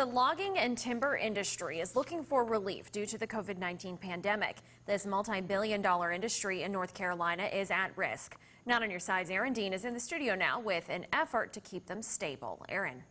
The logging and timber industry is looking for relief due to the COVID-19 pandemic. This multi-billion dollar industry in North Carolina is at risk. Not on your sides, Aaron Dean is in the studio now with an effort to keep them stable. Aaron.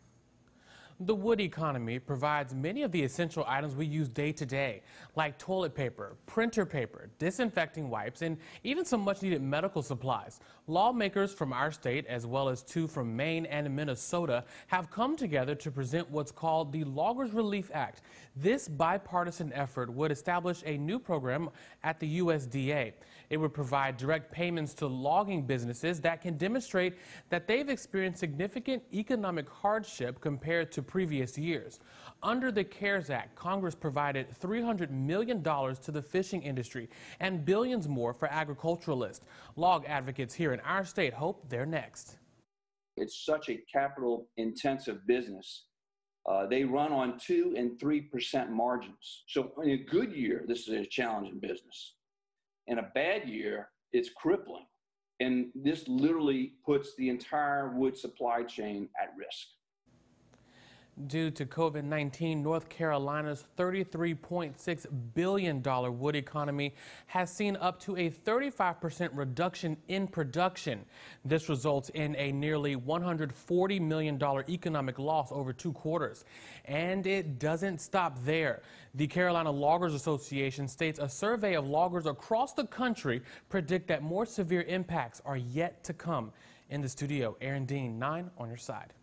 The wood economy provides many of the essential items we use day to day, like toilet paper, printer paper, disinfecting wipes, and even some much needed medical supplies. Lawmakers from our state, as well as two from Maine and Minnesota, have come together to present what's called the Loggers Relief Act. This bipartisan effort would establish a new program at the USDA. It would provide direct payments to logging businesses that can demonstrate that they've experienced significant economic hardship compared to previous years. Under the CARES Act, Congress provided $300 million to the fishing industry and billions more for agriculturalists. Log advocates here in our state hope they're next. It's such a capital intensive business. Uh, they run on 2 and 3% margins. So, in a good year, this is a challenging business. In a bad year, it's crippling. And this literally puts the entire wood supply chain at risk. Due to COVID 19, North Carolina's $33.6 billion wood economy has seen up to a 35% reduction in production. This results in a nearly $140 million economic loss over two quarters. And it doesn't stop there. The Carolina Loggers Association states a survey of loggers across the country predict that more severe impacts are yet to come. In the studio, Aaron Dean, 9 on your side.